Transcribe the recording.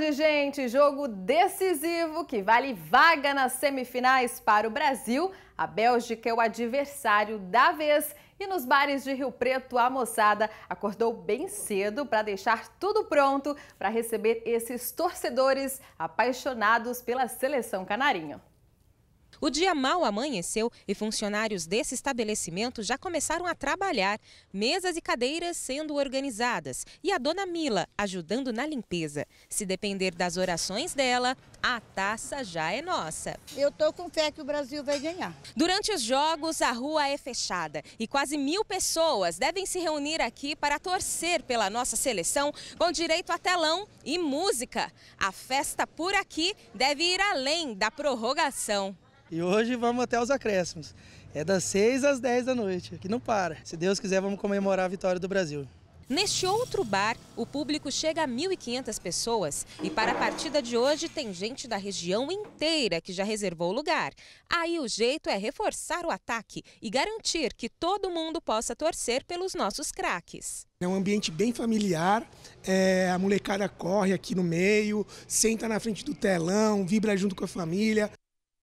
hoje, gente, jogo decisivo que vale vaga nas semifinais para o Brasil. A Bélgica é o adversário da vez e nos bares de Rio Preto, a moçada acordou bem cedo para deixar tudo pronto para receber esses torcedores apaixonados pela seleção canarinho. O dia mal amanheceu e funcionários desse estabelecimento já começaram a trabalhar, mesas e cadeiras sendo organizadas e a dona Mila ajudando na limpeza. Se depender das orações dela, a taça já é nossa. Eu tô com fé que o Brasil vai ganhar. Durante os jogos, a rua é fechada e quase mil pessoas devem se reunir aqui para torcer pela nossa seleção com direito a telão e música. A festa por aqui deve ir além da prorrogação. E hoje vamos até os acréscimos. É das 6 às 10 da noite, que não para. Se Deus quiser, vamos comemorar a vitória do Brasil. Neste outro bar, o público chega a 1.500 pessoas e para a partida de hoje tem gente da região inteira que já reservou o lugar. Aí o jeito é reforçar o ataque e garantir que todo mundo possa torcer pelos nossos craques. É um ambiente bem familiar, é, a molecada corre aqui no meio, senta na frente do telão, vibra junto com a família.